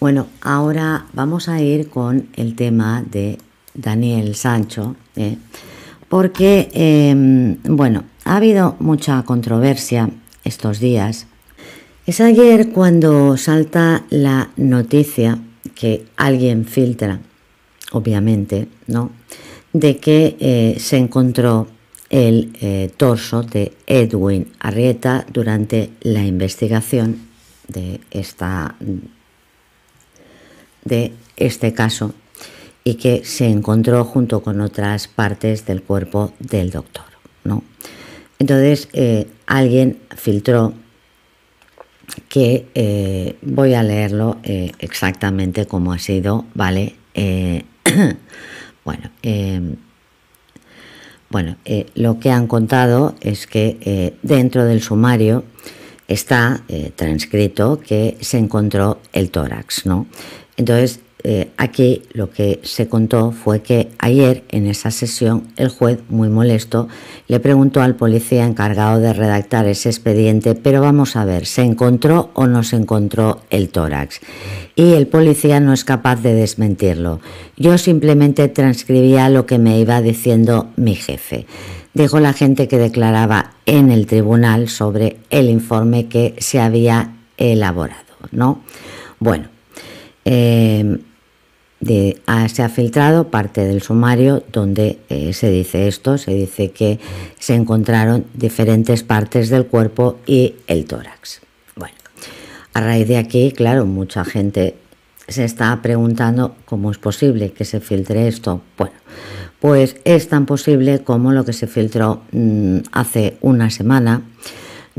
Bueno, ahora vamos a ir con el tema de Daniel Sancho, ¿eh? porque, em, bueno, ha habido mucha controversia estos días. Es ayer cuando salta la noticia que alguien filtra, obviamente, ¿no? De que eh, se encontró el eh, torso de Edwin Arrieta durante la investigación de esta de este caso y que se encontró junto con otras partes del cuerpo del doctor. ¿no? Entonces eh, alguien filtró que eh, voy a leerlo eh, exactamente como ha sido, ¿vale? bueno, bueno lo que han contado es que dentro del sumario está transcrito que se encontró el tórax, ¿no? Entonces, eh, aquí lo que se contó fue que ayer en esa sesión el juez, muy molesto, le preguntó al policía encargado de redactar ese expediente, pero vamos a ver, ¿se encontró o no se encontró el tórax? Y el policía no es capaz de desmentirlo. Yo simplemente transcribía lo que me iba diciendo mi jefe. Dijo la gente que declaraba en el tribunal sobre el informe que se había elaborado, ¿no? Bueno, Em, ah, se ha filtrado parte del sumario donde eh, se dice esto, se dice que se encontraron diferentes partes del cuerpo y el tórax. Bueno, a raíz de aquí, claro, mucha gente se está preguntando cómo es posible que se filtre esto. Bueno, pues es tan posible como lo que se filtró mm, hace una semana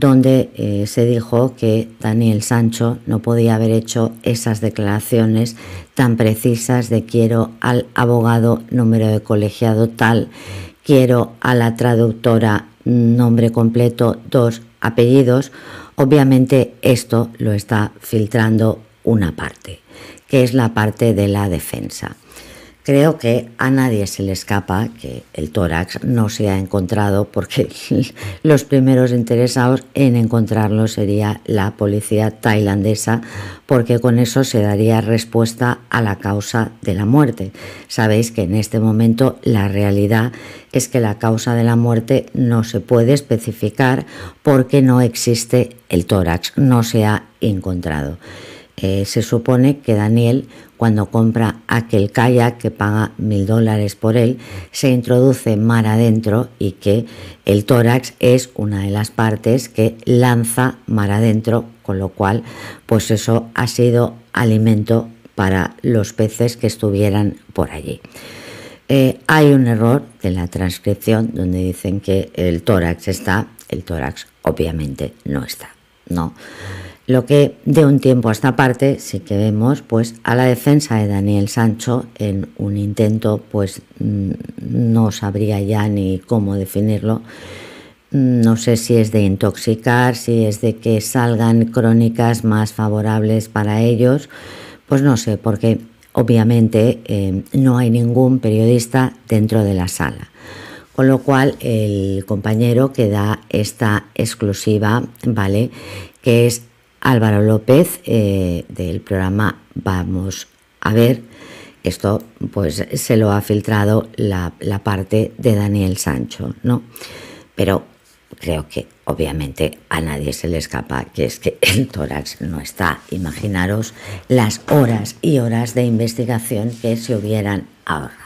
donde eh, se dijo que Daniel Sancho no podía haber hecho esas declaraciones tan precisas de quiero al abogado número de colegiado tal, quiero a la traductora nombre completo, dos apellidos. Obviamente esto lo está filtrando una parte, que es la parte de la defensa. Creo que a nadie se le escapa que el tórax no se ha encontrado porque los primeros interesados en encontrarlo sería la policía tailandesa porque con eso se daría respuesta a la causa de la muerte. Sabéis que en este momento la realidad es que la causa de la muerte no se puede especificar porque no existe el tórax, no se ha encontrado. Eh, se supone que Daniel, cuando compra aquel kayak que paga mil dólares por él, se introduce mar adentro y que el tórax es una de las partes que lanza mar adentro, con lo cual, pues eso ha sido alimento para los peces que estuvieran por allí. Eh, hay un error en la transcripción donde dicen que el tórax está, el tórax obviamente no está no. Lo que de un tiempo a esta parte sí que vemos pues a la defensa de Daniel Sancho en un intento pues mm, no sabría ya ni cómo definirlo. Mm, no sé si es de intoxicar, si es de que salgan crónicas más favorables para ellos, pues no sé, porque obviamente eh, no hay ningún periodista dentro de la sala. Con lo cual, el compañero que da esta exclusiva, ¿vale? Que es Álvaro López eh, del programa Vamos a ver. Esto, pues, se lo ha filtrado la, parte de Daniel Sancho, ¿no? Pero creo que obviamente a nadie se le escapa que es que el tórax no está. Imaginaros las horas y horas de investigación que se hubieran ahorrado.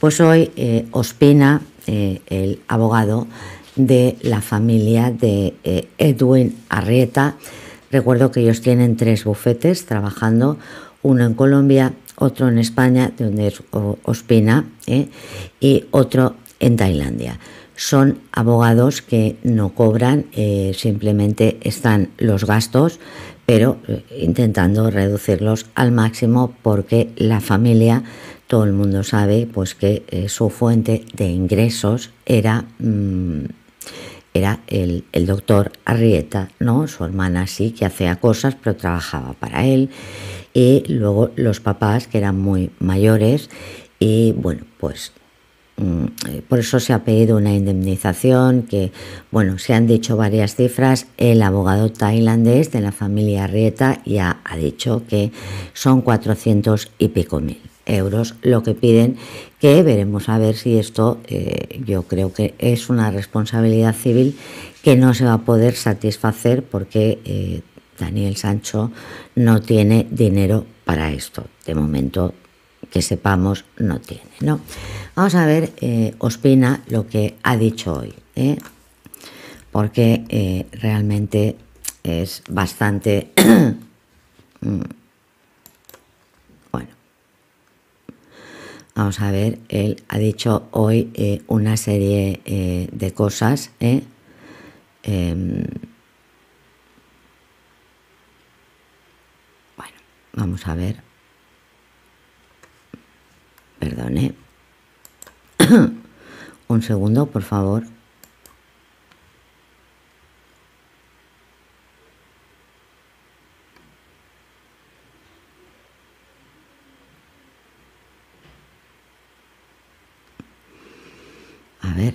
Pues hoy eh, Ospina, eh, el abogado de la familia de eh, Edwin Arrieta, recuerdo que ellos tienen tres bufetes trabajando, uno en Colombia, otro en España, donde es Ospina, y otro en Tailandia son abogados que no cobran, simplemente están los gastos, pero intentando reducirlos al máximo porque la familia todo el mundo sabe pues que eh, su fuente de ingresos era, mm, era el, doctor Arrieta, ¿no? Su hermana sí que hacía cosas, pero trabajaba para él. Y luego los papás, que eran muy mayores, y bueno, pues mm, eh, por eso se ha pedido una indemnización que, bueno, se han dicho varias cifras. El abogado tailandés de la familia Arrieta ya ha dicho que son 400 y pico mil euros lo que piden, que veremos a ver si esto eh, yo creo que es una responsabilidad civil que no se va a poder satisfacer porque eh, Daniel Sancho no tiene dinero para esto. De momento que sepamos no tiene. ¿no? Vamos a ver, eh, Ospina, lo que ha dicho hoy, porque realmente es bastante mm, Vamos a ver, él ha dicho hoy eh, una serie eh, de cosas. Eh, em, bueno, vamos a ver. Perdone. Un segundo, por favor. ver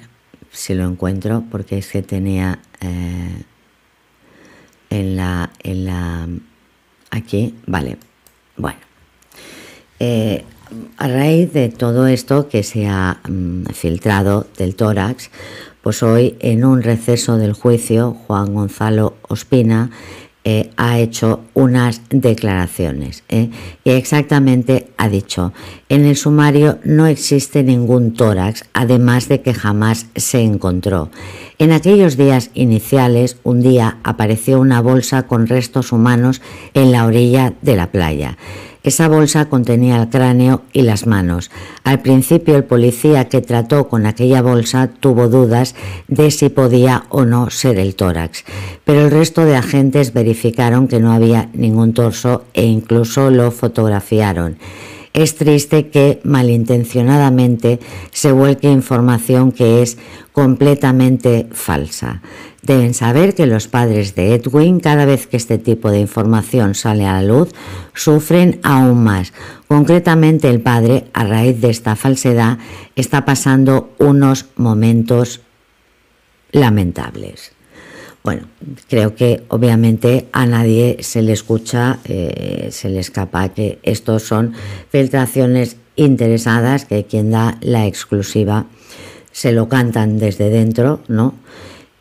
si lo encuentro, porque es que tenía eh, en, la, en la... aquí, vale, bueno. Eh, a raíz de todo esto que se ha mm, filtrado del tórax, pues hoy en un receso del juicio, Juan Gonzalo Ospina eh, ha hecho unas declaraciones. ¿eh? exactamente ha dicho, en el sumario no existe ningún tórax, además de que jamás se encontró. En aquellos días iniciales, un día apareció una bolsa con restos humanos en la orilla de la playa. Esa bolsa contenía el cráneo y las manos. Al principio el policía que trató con aquella bolsa tuvo dudas de si podía o no ser el tórax, pero el resto de agentes verificaron que no había ningún torso e incluso lo fotografiaron. Es triste que malintencionadamente se vuelque información que es completamente falsa. Deben saber que los padres de Edwin, cada vez que este tipo de información sale a la luz, sufren aún más. Concretamente el padre, a raíz de esta falsedad, está pasando unos momentos lamentables. Bueno, creo que obviamente a nadie se le escucha, eh, se le escapa que estos son filtraciones interesadas que quien da la exclusiva se lo cantan desde dentro, ¿no?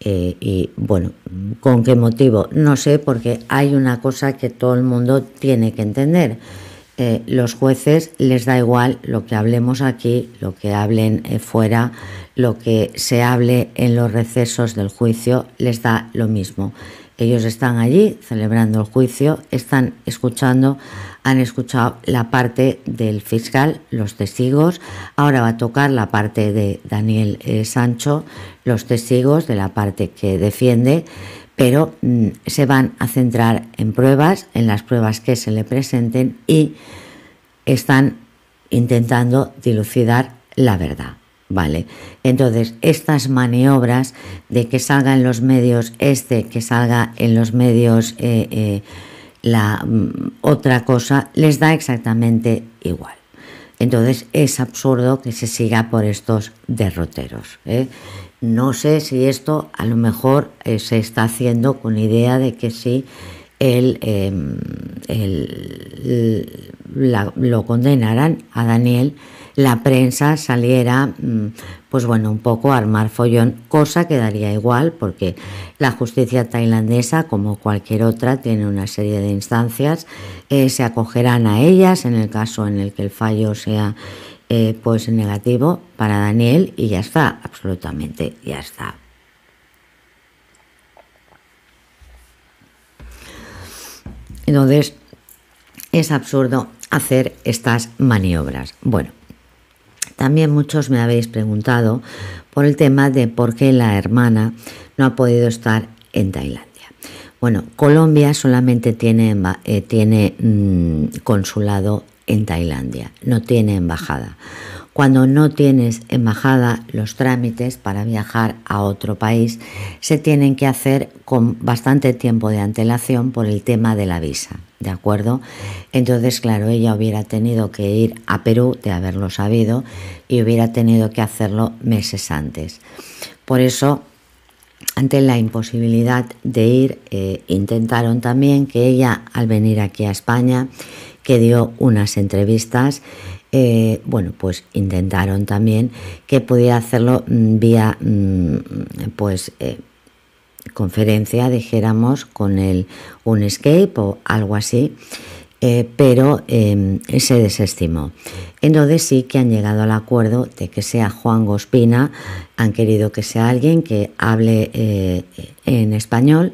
Eh, y bueno, ¿con qué motivo? No sé, porque hay una cosa que todo el mundo tiene que entender. Eh, los jueces les da igual lo que hablemos aquí, lo que hablen eh, fuera, lo que se hable en los recesos del juicio, les da lo mismo. Ellos están allí celebrando el juicio, están escuchando, han escuchado la parte del fiscal, los testigos, ahora va a tocar la parte de Daniel eh, Sancho, los testigos de la parte que defiende, pero mm, se van a centrar en pruebas, en las pruebas que se le presenten y están intentando dilucidar la verdad. Vale, entonces estas maniobras de que salga en los medios este, que salga en los medios eh, eh, la mm, otra cosa, les da exactamente igual. Entonces es absurdo que se siga por estos derroteros. ¿eh? No sé si esto a lo mejor se está haciendo con la idea de que sí em, lo condenarán a Daniel, la prensa saliera, mm, pues bueno, un poco a armar follón, cosa que daría igual porque la justicia tailandesa, como cualquier otra, tiene una serie de instancias, eh, se acogerán a ellas en el caso en el que el fallo sea eh, pues negativo para Daniel y ya está, absolutamente ya está. Entonces, es absurdo hacer estas maniobras. Bueno, también muchos me habéis preguntado por el tema de por qué la hermana no ha podido estar en Tailandia. Bueno, Colombia solamente tiene, eh, mm, consulado en Tailandia, no tiene embajada. Cuando no tienes embajada, los trámites para viajar a otro país se tienen que hacer con bastante tiempo de antelación por el tema de la visa. ¿de acuerdo? Entonces, claro, ella hubiera tenido que ir a Perú, de haberlo sabido, y hubiera tenido que hacerlo meses antes. Por eso, ante la imposibilidad de ir, eh, intentaron también que ella, al venir aquí a España, que dio unas entrevistas, eh, bueno, pues intentaron también que pudiera hacerlo mm, vía, mm, pues, eh, conferencia, dijéramos, con el un escape o algo así, eh, pero em, se desestimó. Entonces sí que han llegado al acuerdo de que sea Juan Gospina, han querido que sea alguien que hable eh, en español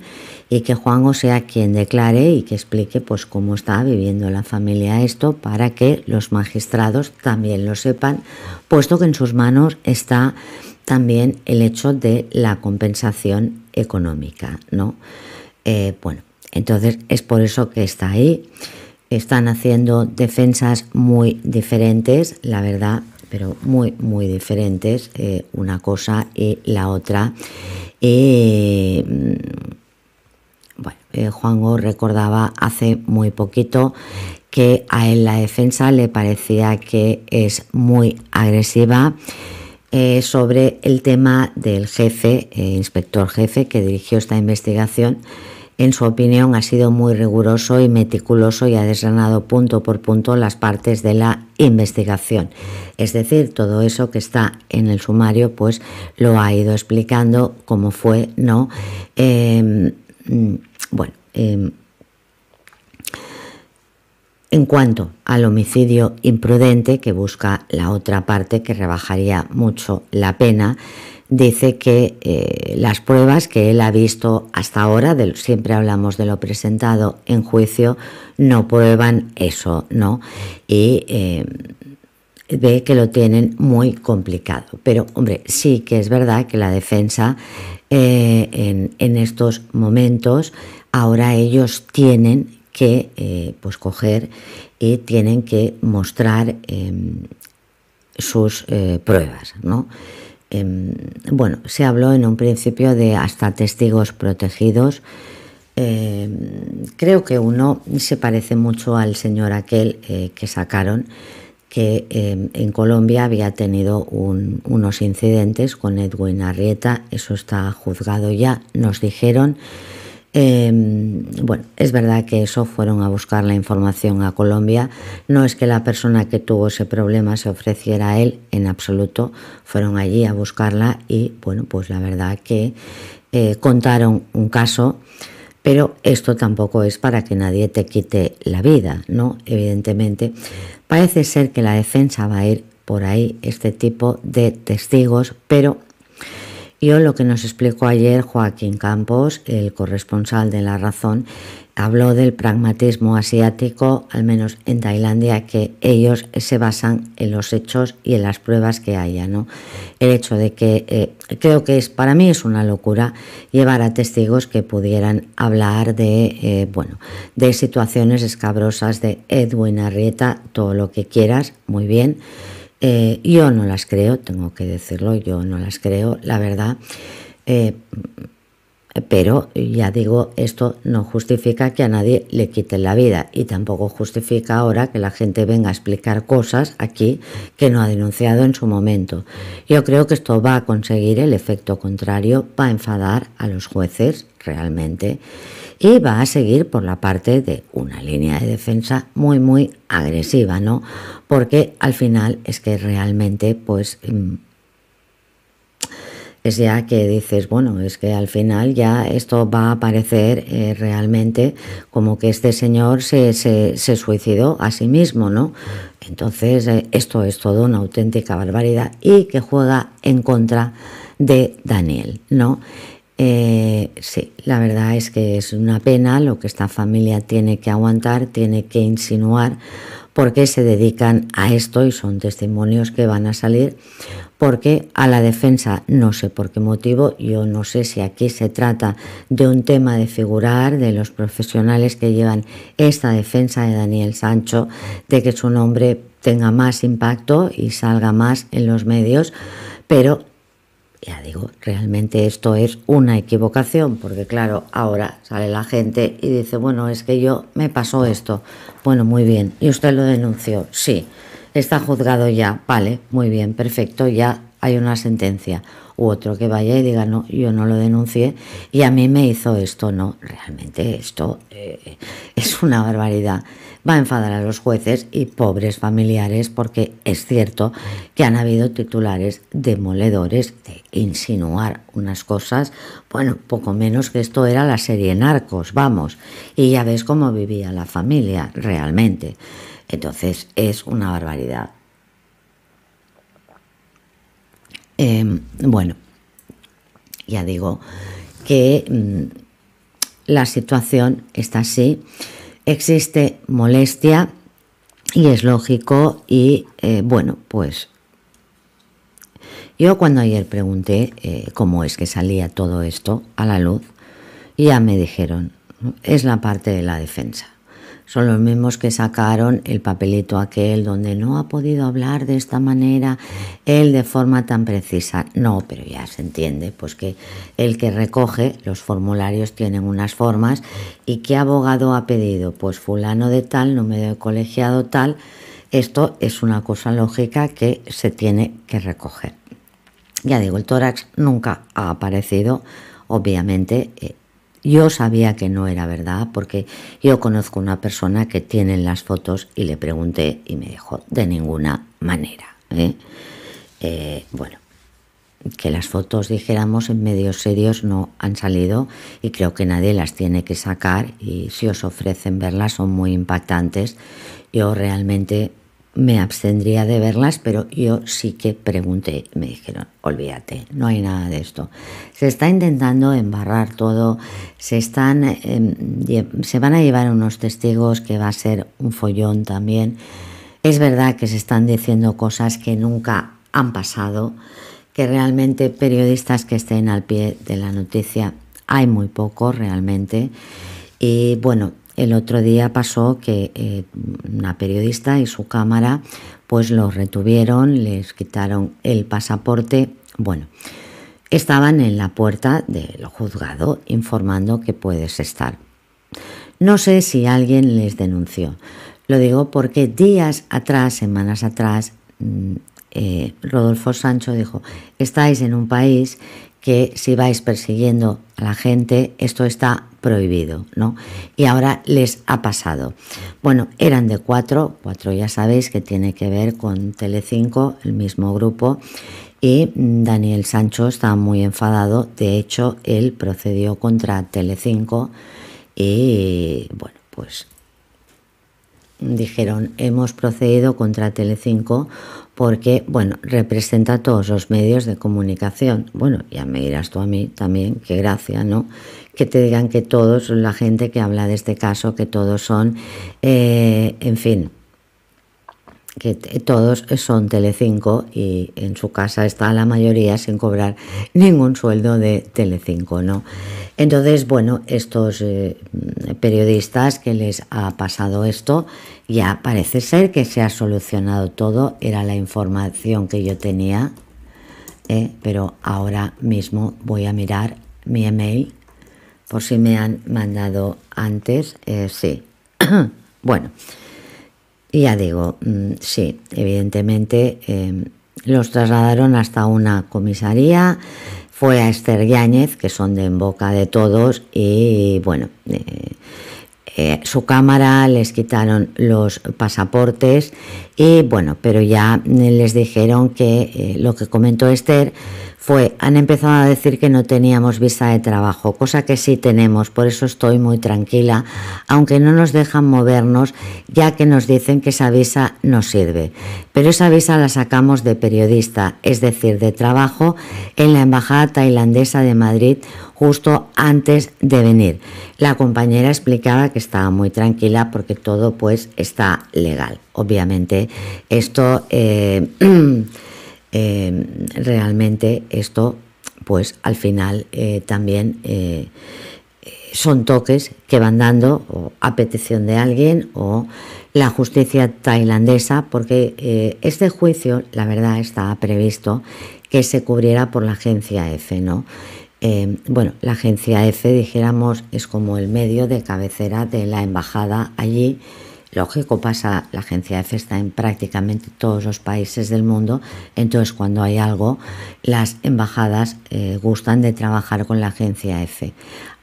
y que Juan o sea quien declare y que explique pues cómo está viviendo la familia esto para que los magistrados también lo sepan, puesto que en sus manos está también el hecho de la compensación económica, ¿no? Eh, bueno, entonces es por eso que está ahí. Están haciendo defensas muy diferentes, la verdad, pero muy, muy diferentes, eh, una cosa y la otra. Mm, eh, bueno, recordaba hace muy poquito que a él la defensa le parecía que es muy agresiva eh, sobre el tema del jefe, eh, inspector jefe, que dirigió esta investigación. En su opinión, ha sido muy riguroso y meticuloso y ha desgranado punto por punto las partes de la investigación. Es decir, todo eso que está en el sumario, pues lo ha ido explicando cómo fue, ¿no? Eh, mm, bueno. En cuanto al homicidio imprudente, que busca la otra parte que rebajaría mucho la pena, dice que eh, las pruebas que él ha visto hasta ahora, siempre hablamos de lo presentado en juicio, no prueban eso, ¿no? Y eh, ve que lo tienen muy complicado. Pero, hombre, sí que es verdad que la defensa eh, en estos momentos, ahora ellos tienen que eh, pues coger y tienen que mostrar em, sus eh, pruebas. ¿no? Em, bueno, se habló en un principio de hasta testigos protegidos. Em, creo que uno se parece mucho al señor aquel eh, que sacaron, que en Colombia había tenido unos incidentes con Edwin Arrieta, eso está juzgado ya, nos dijeron Em, bueno, es verdad que eso fueron a buscar la información a Colombia. No es que la persona que tuvo ese problema se ofreciera a él en absoluto. Fueron allí a buscarla y, bueno, pues la verdad que eh, contaron un caso. Pero esto tampoco es para que nadie te quite la vida, ¿no? Evidentemente, parece ser que la defensa va a ir por ahí, este tipo de testigos, pero yo lo que nos explicó ayer Joaquín Campos, el corresponsal de La Razón, habló del pragmatismo asiático, al menos en Tailandia, que ellos se basan en los hechos y en las pruebas que haya. ¿no? El hecho de que eh, creo que es para mí es una locura llevar a testigos que pudieran hablar de eh, bueno de situaciones escabrosas de Edwin Arrieta, todo lo que quieras, muy bien eh, yo no las creo, tengo que decirlo, yo no las creo, la verdad. Eh, pero ya digo, esto no justifica que a nadie le quiten la vida y tampoco justifica ahora que la gente venga a explicar cosas aquí que no ha denunciado en su momento. Yo creo que esto va a conseguir el efecto contrario, va a enfadar a los jueces realmente y va a seguir por la parte de una línea de defensa muy muy agresiva, ¿no? Porque al final es que realmente pues mm, es ya que dices, bueno, es que al final ya esto va a parecer eh, realmente como que este señor se, suicidó a sí mismo, ¿no? Entonces eh, esto es todo una auténtica barbaridad y que juega en contra de Daniel, ¿no? Eh, sí, la verdad es que es una pena lo que esta familia tiene que aguantar, tiene que insinuar, porque se dedican a esto y son testimonios que van a salir, porque a la defensa, no sé por qué motivo, yo no sé si aquí se trata de un tema de figurar, de los profesionales que llevan esta defensa de Daniel Sancho, de que su nombre tenga más impacto y salga más en los medios, pero ya digo, realmente esto es una equivocación, porque claro, ahora sale la gente y dice, bueno, es que yo me pasó esto. Bueno, muy bien, y usted lo denunció, sí, está juzgado ya, vale, muy bien, perfecto, ya hay una sentencia u otro que vaya y diga, no, yo no lo denuncié y a mí me hizo esto, no, realmente esto eh, es una barbaridad. Va a enfadar a los jueces y pobres familiares porque es cierto que han habido titulares demoledores de insinuar unas cosas, bueno, poco menos que esto era la serie Narcos, vamos, y ya ves cómo vivía la familia realmente. Entonces es una barbaridad. Em, bueno, ya digo que mm, la situación está así. Existe molestia y es lógico y eh, bueno, pues yo cuando ayer pregunté eh, cómo es que salía todo esto a la luz, ya me dijeron, es la parte de la defensa son los mismos que sacaron el papelito aquel donde no ha podido hablar de esta manera él de forma tan precisa. No, pero ya se entiende, pues que el que recoge los formularios tienen unas formas y qué abogado ha pedido, pues fulano de tal, número de colegiado tal. Esto es una cosa lógica que se tiene que recoger. Ya digo, el tórax nunca ha aparecido, obviamente. Eh, yo sabía que no era verdad porque yo conozco una persona que tiene las fotos y le pregunté y me dijo, de ninguna manera. ¿eh? Eh, bueno, que las fotos, dijéramos, en medios serios no han salido y creo que nadie las tiene que sacar y si os ofrecen verlas son muy impactantes. Yo realmente me abstendría de verlas, pero yo sí que pregunté, me dijeron, olvídate, no hay nada de esto. Se está intentando embarrar todo, se, están, em, se van a llevar unos testigos que va a ser un follón también. Es verdad que se están diciendo cosas que nunca han pasado, que realmente periodistas que estén al pie de la noticia hay muy poco realmente. Y bueno, el otro día pasó que eh, una periodista y su cámara pues los retuvieron, les quitaron el pasaporte. Bueno, estaban en la puerta del juzgado informando que puedes estar. No sé si alguien les denunció. Lo digo porque días atrás, semanas atrás, mm, eh, Rodolfo Sancho dijo, estáis en un país que si vais persiguiendo a la gente, esto está prohibido, ¿no? Y ahora les ha pasado. Bueno, eran de cuatro, cuatro ya sabéis que tiene que ver con Telecinco, el mismo grupo, y Daniel Sancho está muy enfadado, de hecho, él procedió contra Telecinco y, bueno, pues dijeron, hemos procedido contra Telecinco porque, bueno, representa a todos los medios de comunicación. Bueno, ya me dirás tú a mí también, qué gracia, ¿no? Que te digan que todos, la gente que habla de este caso, que todos son, eh, en fin, que todos son tele 5 y en su casa está la mayoría sin cobrar ningún sueldo de Telecinco, ¿no? Entonces, bueno, estos eh, periodistas que les ha pasado esto, ya parece ser que se ha solucionado todo, era la información que yo tenía, ¿eh? pero ahora mismo voy a mirar mi email por si me han mandado antes, eh, sí. bueno ya digo, mm, sí, evidentemente em, los trasladaron hasta una comisaría, fue a Esther Gáñez que son de en boca de todos, y bueno, eh, eh, su cámara, les quitaron los pasaportes y bueno, pero ya les dijeron que eh, lo que comentó Esther fue, han empezado a decir que no teníamos visa de trabajo, cosa que sí tenemos, por eso estoy muy tranquila, aunque no nos dejan movernos ya que nos dicen que esa visa no sirve. Pero esa visa la sacamos de periodista, es decir, de trabajo en la Embajada Tailandesa de Madrid justo antes de venir. La compañera explicaba que estaba muy tranquila porque todo pues está legal. Obviamente esto eh, eh, realmente esto pues al final eh, también son toques que van dando a petición de alguien o la justicia tailandesa, porque este juicio, la verdad, estaba previsto que se cubriera por la agencia F, ¿no? Em, bueno, la agencia F, dijéramos, es como el medio de cabecera de la embajada allí. Lógico, pasa, la agencia F está en prácticamente todos los países del mundo, entonces cuando hay algo, las embajadas eh, gustan de trabajar con la agencia F.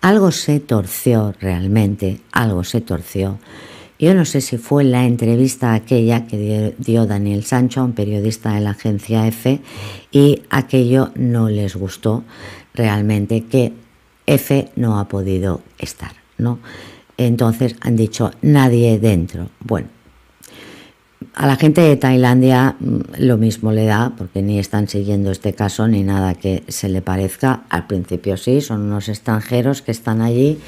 Algo se torció realmente, algo se torció. Yo no sé si fue la entrevista aquella que dio Daniel Sancho a un periodista de la agencia F y aquello no les gustó realmente que F no ha podido estar, ¿no? Entonces han dicho nadie dentro. Bueno, a la gente de Tailandia mm, lo mismo le da, porque ni están siguiendo este caso ni nada que se le parezca. Al principio sí, son unos extranjeros que están allí.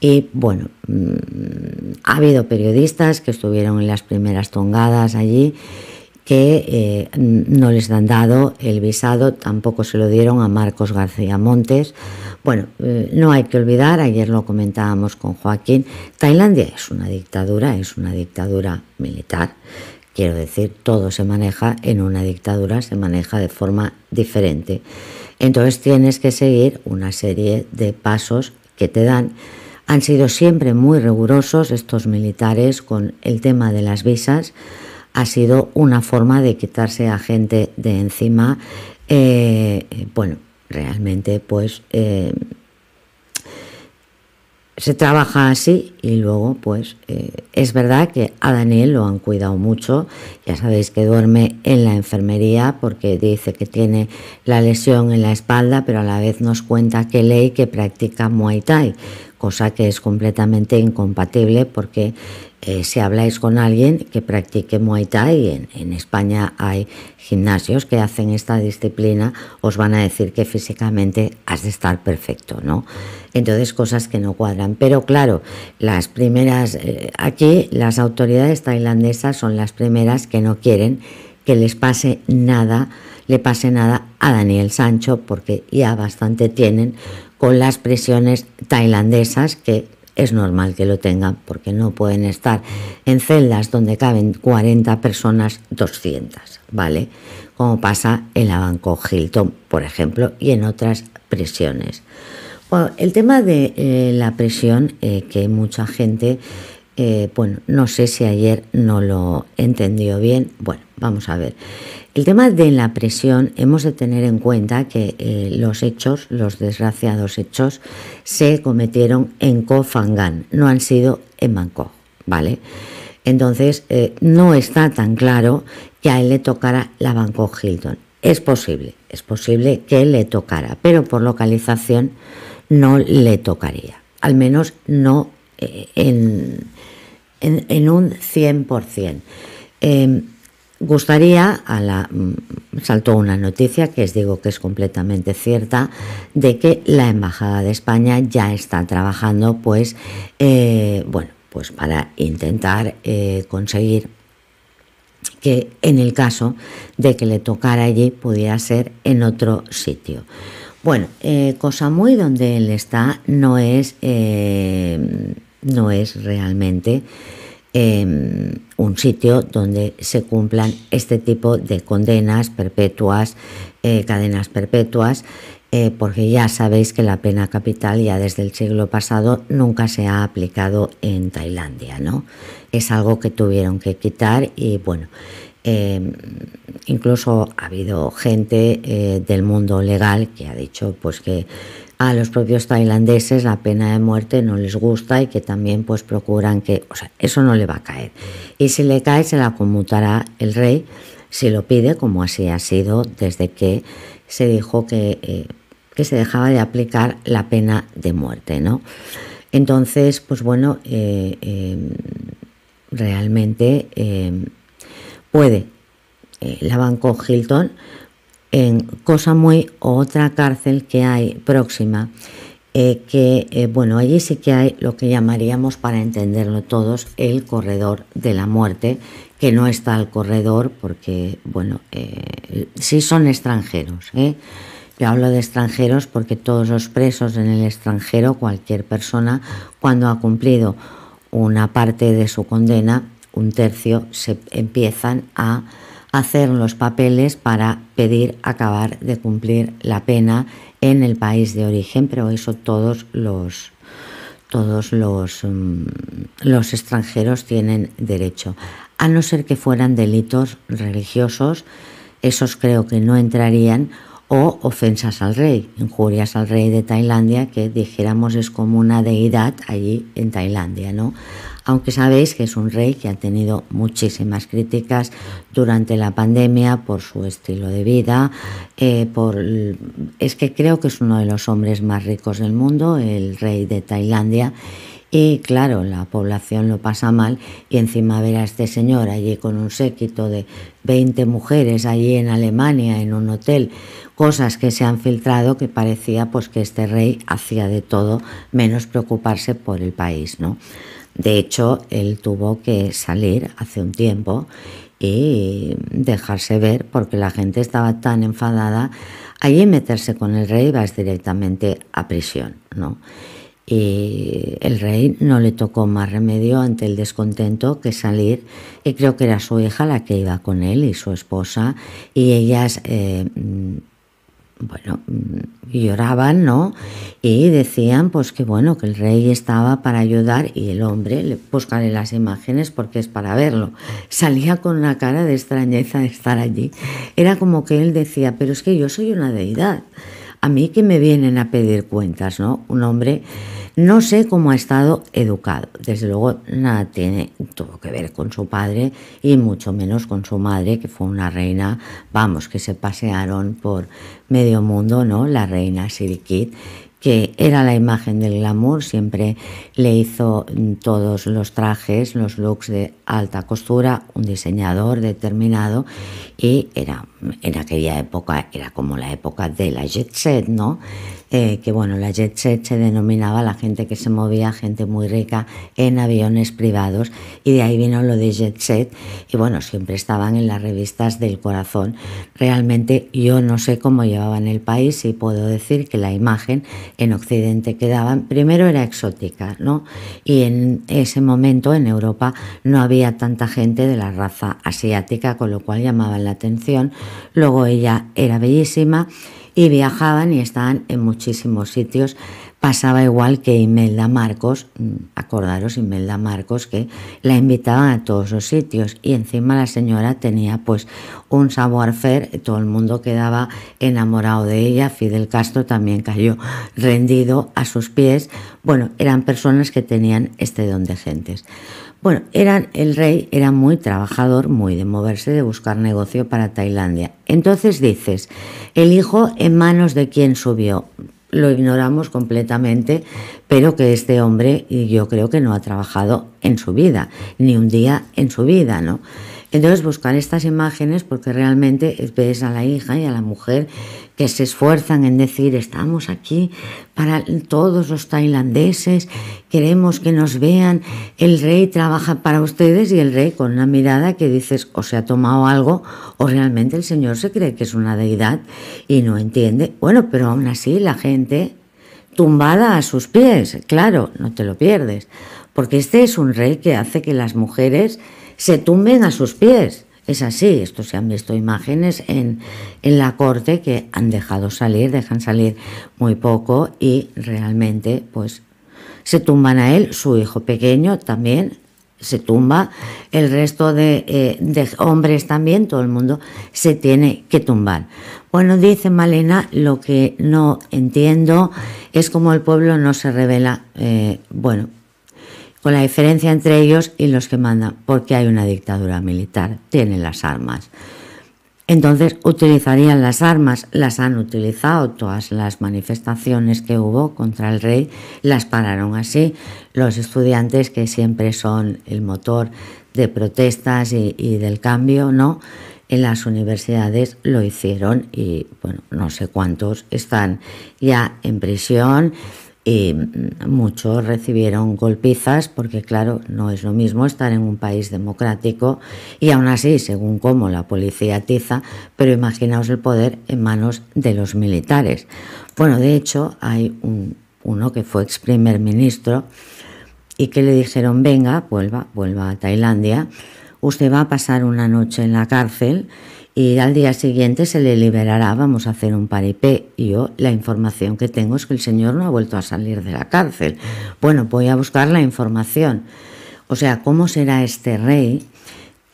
Y bueno, mm, ha habido periodistas que estuvieron en las primeras tongadas allí que eh, no les han dado el visado, tampoco se lo dieron a Marcos García Montes. Bueno, eh, no hay que olvidar, ayer lo comentábamos con Joaquín, Tailandia es una dictadura, es una dictadura militar. Quiero decir, todo se maneja en una dictadura, se maneja de forma diferente. Entonces tienes que seguir una serie de pasos que te dan. Han sido siempre muy rigurosos estos militares con el tema de las visas ha sido una forma de quitarse a gente de encima, eh, bueno, realmente pues eh, se trabaja así y luego pues eh, es verdad que a Daniel lo han cuidado mucho, ya sabéis que duerme en la enfermería porque dice que tiene la lesión en la espalda, pero a la vez nos cuenta que ley que practica Muay Thai, cosa que es completamente incompatible porque eh, si habláis con alguien que practique Muay Thai, en, en España hay gimnasios que hacen esta disciplina, os van a decir que físicamente has de estar perfecto, ¿no? Entonces cosas que no cuadran, pero claro, las primeras, eh, aquí las autoridades tailandesas son las primeras que no quieren que les pase nada, le pase nada a Daniel Sancho, porque ya bastante tienen con las prisiones tailandesas, que es normal que lo tengan, porque no pueden estar en celdas donde caben 40 personas, 200, ¿vale? Como pasa en la Banco Hilton, por ejemplo, y en otras prisiones el tema de eh, la presión, eh, que mucha gente, eh, bueno, no sé si ayer no lo entendió bien. Bueno, vamos a ver. El tema de la presión, hemos de tener en cuenta que los hechos, los desgraciados hechos, se cometieron en Fangan no han sido en Bangkok, ¿vale? Entonces, no está tan claro que a él le tocara la Bangkok Hilton. Es posible, es posible que le tocara, pero por localización no le tocaría, al menos no eh, en, un 100%. Em, gustaría, a la, mm, saltó una noticia que os digo que es completamente cierta, de que la Embajada de España ya está trabajando, pues, eh, bueno, pues para intentar eh, conseguir que en el caso de que le tocara allí pudiera ser en otro sitio. Bueno, eh, muy donde él está, no es, eh, no es realmente em, un sitio donde se cumplan este tipo de condenas perpetuas, eh, cadenas perpetuas, eh, porque ya sabéis que la pena capital ya desde el siglo pasado nunca se ha aplicado en Tailandia, ¿no? Es algo que tuvieron que quitar y bueno. Em, incluso ha habido gente eh, del mundo legal que ha dicho pues que a los propios tailandeses la pena de muerte no les gusta y que también pues procuran que, eso no le va a caer. Y si le cae se la conmutará el rey si lo pide, como así ha sido desde que se dijo que, eh, se dejaba de aplicar la pena de muerte, ¿no? Entonces, pues bueno, eh, em, realmente em, puede eh, la Banco Hilton en cosa muy otra cárcel que hay próxima. Eh, que eh, bueno, allí sí que hay lo que llamaríamos, para entenderlo todos, el corredor de la muerte, que no está al corredor porque, bueno, si sí son extranjeros. Yo hablo de extranjeros porque todos los presos en el extranjero, cualquier persona, cuando ha cumplido una parte de su condena, un tercio, se empiezan a hacer los papeles para pedir acabar de cumplir la pena en el país de origen, pero eso todos los todos los, mm, los extranjeros tienen derecho, a no ser que fueran delitos religiosos, esos creo que no entrarían, o ofensas al rey, injurias al rey de Tailandia, que dijéramos es como una deidad allí en Tailandia, ¿no? aunque sabéis que es un rey que ha tenido muchísimas críticas durante la pandemia por su estilo de vida, eh, por, es que creo que es uno de los hombres más ricos del mundo, el rey de Tailandia. Y claro, la población lo pasa mal y encima ver a este señor allí con un séquito de 20 mujeres allí en Alemania en un hotel, cosas que se han filtrado que parecía pues que este rey hacía de todo menos preocuparse por el país, ¿no? De hecho, él tuvo que salir hace un tiempo y dejarse ver porque la gente estaba tan enfadada. Allí meterse con el rey vas directamente a prisión, ¿no? Y el rey no le tocó más remedio ante el descontento que salir, y creo que era su hija la que iba con él y su esposa, y ellas eh, bueno, mm, lloraban, ¿no? Y decían, pues que bueno, que el rey estaba para ayudar y el hombre, buscaré las imágenes porque es para verlo. Salía con una cara de extrañeza de estar allí. Era como que él decía, pero es que yo soy una deidad a mí que me vienen a pedir cuentas, ¿no? Un hombre, no sé cómo ha estado educado. Desde luego, nada tiene tuvo que ver con su padre y mucho menos con su madre, que fue una reina, vamos, que se pasearon por medio mundo, ¿no? La reina Sirikit que era la imagen del glamour, siempre le hizo mm, todos los trajes, los looks de alta costura, un diseñador determinado y era, en aquella época era como la época de la jet set, ¿no? Eh, que bueno, la jet set se denominaba la gente que se movía, gente muy rica en aviones privados y de ahí vino lo de jet set y bueno, siempre estaban en las revistas del corazón. Realmente yo no sé cómo llevaban el país y puedo decir que la imagen en Occidente que primero era exótica, ¿no? Y en ese momento en Europa no había tanta gente de la raza asiática, con lo cual llamaban la atención. Luego ella era bellísima y viajaban y estaban en muchísimos sitios. Pasaba igual que Imelda Marcos, mm, acordaros Imelda Marcos, que la invitaban a todos los sitios y encima la señora tenía pues un savoir faire, todo el mundo quedaba enamorado de ella, Fidel Castro también cayó rendido a sus pies. Bueno, eran personas que tenían este don de gentes. Bueno, el rey era muy trabajador, muy de moverse, de buscar negocio para Tailandia. Entonces dices, el hijo en manos de quién subió. Lo ignoramos completamente, pero que este hombre yo creo que no ha trabajado en su vida, ni un día en su vida, ¿no? Entonces buscar estas imágenes porque realmente ves a la hija y a la mujer que se esfuerzan en decir estamos aquí para todos los tailandeses, queremos que nos vean, el rey trabaja para ustedes y el rey con una mirada que dices o se ha tomado algo o realmente el señor se cree que es una deidad y no entiende. Bueno, pero aún así la gente tumbada a sus pies, claro, no te lo pierdes, porque este es un rey que hace que las mujeres se tumben a sus pies es así. Esto se han visto imágenes en, en la corte que han dejado salir, dejan salir muy poco y realmente pues se tumban a él, su hijo pequeño también se tumba, el resto de, eh, hombres también, todo el mundo se tiene que tumbar. Bueno, dice Malena, lo que no entiendo es cómo el pueblo no se revela. Eh, bueno, con la diferencia entre ellos y los que mandan, porque hay una dictadura militar, tienen las armas. Entonces utilizarían las armas, las han utilizado todas las manifestaciones que hubo contra el rey, las pararon así. Los estudiantes, que siempre son el motor de protestas y, del cambio, ¿no? En las universidades lo hicieron y, bueno, no sé cuántos están ya en prisión y mm, muchos recibieron golpizas porque claro, no es lo mismo estar en un país democrático y aún así, según cómo la policía tiza, pero imaginaos el poder en manos de los militares. Bueno, de hecho hay un, uno que fue ex primer ministro y que le dijeron, venga, vuelva, vuelva a Tailandia, usted va a pasar una noche en la cárcel y al día siguiente se le liberará, vamos a hacer un paripé. Y yo la información que tengo es que el señor no ha vuelto a salir de la cárcel. Bueno, voy a buscar la información. O sea, ¿cómo será este rey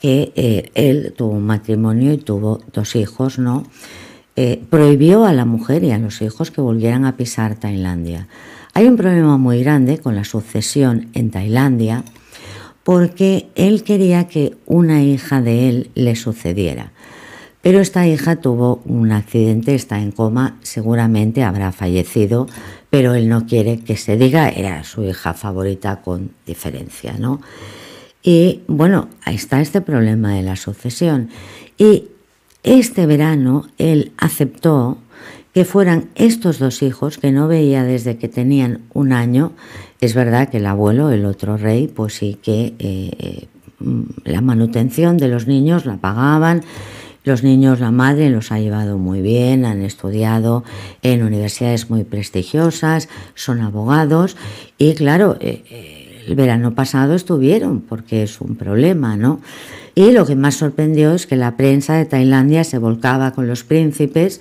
que eh, él tuvo un matrimonio y tuvo dos hijos, ¿no? Eh, prohibió a la mujer y a los hijos que volvieran a pisar Tailandia. Hay un problema muy grande con la sucesión en Tailandia porque él quería que una hija de él le sucediera. Pero esta hija tuvo un accidente, está en coma, seguramente habrá fallecido, pero él no quiere que se diga, era su hija favorita con diferencia, ¿no? Y bueno, ahí está este problema de la sucesión. Y este verano él aceptó que fueran estos dos hijos que no veía desde que tenían un año. Es verdad que el abuelo, el otro rey, pues sí que eh, eh, mm, la manutención de los niños la pagaban los niños, la madre los ha llevado muy bien, han estudiado en universidades muy prestigiosas, son abogados y claro, eh, eh, el verano pasado estuvieron porque es un problema, ¿no? Y lo que más sorprendió es que la prensa de Tailandia se volcaba con los príncipes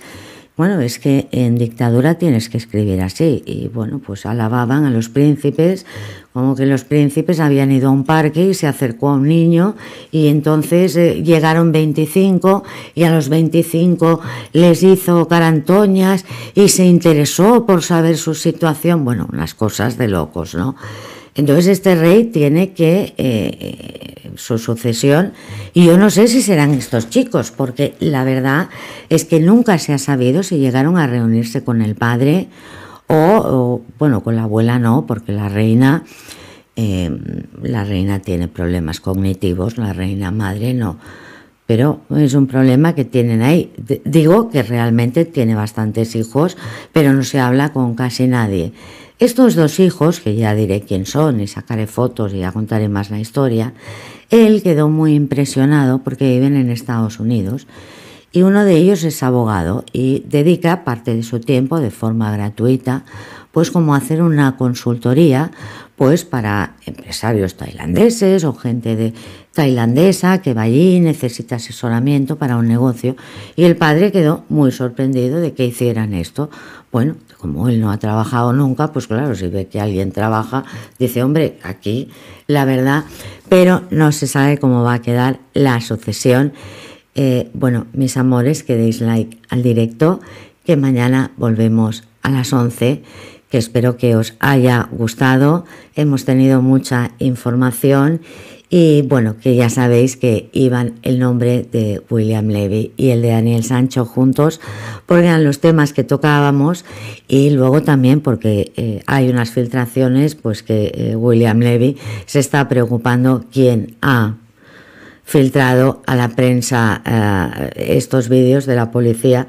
bueno, es que en dictadura tienes que escribir así. Y bueno, pues alababan a los príncipes, como que los príncipes habían ido a un parque y se acercó a un niño y entonces eh, llegaron 25 y a los 25 les hizo carantoñas y se interesó por saber su situación. Bueno, unas cosas de locos, ¿no? Entonces este rey tiene que eh, su sucesión, y yo no sé si serán estos chicos, porque la verdad es que nunca se ha sabido si llegaron a reunirse con el padre o, bueno, con la abuela no, porque la reina, eh, la reina tiene problemas cognitivos, la reina madre no pero es un problema que tienen ahí. digo que realmente tiene bastantes hijos, pero no se habla con casi nadie. Estos dos hijos, que ya diré quién son y sacaré fotos y ya contaré más la historia, él quedó muy impresionado porque viven en Estados Unidos y uno de ellos es abogado y dedica parte de su tiempo de forma gratuita, pues como hacer una consultoría pues para empresarios tailandeses o gente de tailandesa que va allí y necesita asesoramiento para un negocio. Y el padre quedó muy sorprendido de que hicieran esto. Bueno, como él no ha trabajado nunca, pues claro, si ve que alguien trabaja, dice, hombre, aquí la verdad, pero no se sabe cómo va a quedar la sucesión. Eh, bueno, mis amores, que deis like al directo, que mañana volvemos a las 11 que espero que os haya gustado. Hemos tenido mucha información y bueno, que ya sabéis que iban el nombre de William Levy y el de Daniel Sancho juntos, porque eran los temas que tocábamos y luego también porque eh, hay unas filtraciones, pues que eh, William Levy se está preocupando quién ha filtrado a la prensa eh, estos vídeos de la policía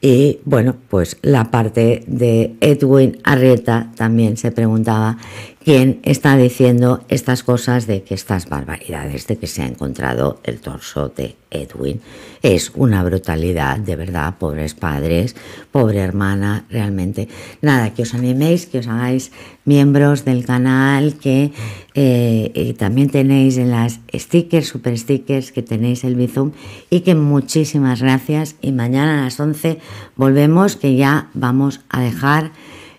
y bueno, pues la parte de Edwin Arrieta también se preguntaba quién está diciendo estas cosas de que estas barbaridades de que se ha encontrado el torso de Edwin. Es una brutalidad, de verdad, pobres padres, pobre hermana, realmente. Nada, que os animéis, que os hagáis miembros del canal, que eh, también tenéis en las stickers, super stickers, que tenéis el Bizum y que muchísimas gracias y mañana a las 11 Volvemos que ya vamos a dejar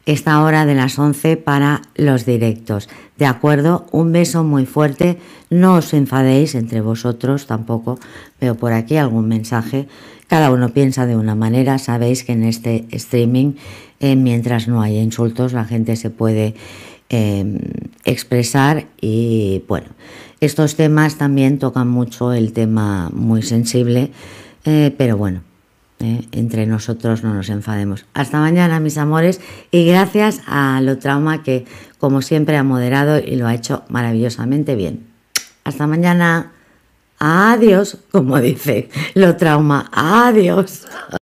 esta hora de las 11 para los directos. De acuerdo, un beso muy fuerte. No os enfadéis entre vosotros tampoco. Veo por aquí algún mensaje. Cada uno piensa de una manera. Sabéis que en este streaming, eh, mientras no haya insultos, la gente se puede em, expresar y bueno, estos temas también tocan mucho el tema muy sensible, eh, pero bueno, ¿eh? entre nosotros no nos enfademos. Hasta mañana, mis amores, y gracias a lo trauma que, como siempre, ha moderado y lo ha hecho maravillosamente bien. Hasta mañana. Adiós, como dice lo trauma. Adiós.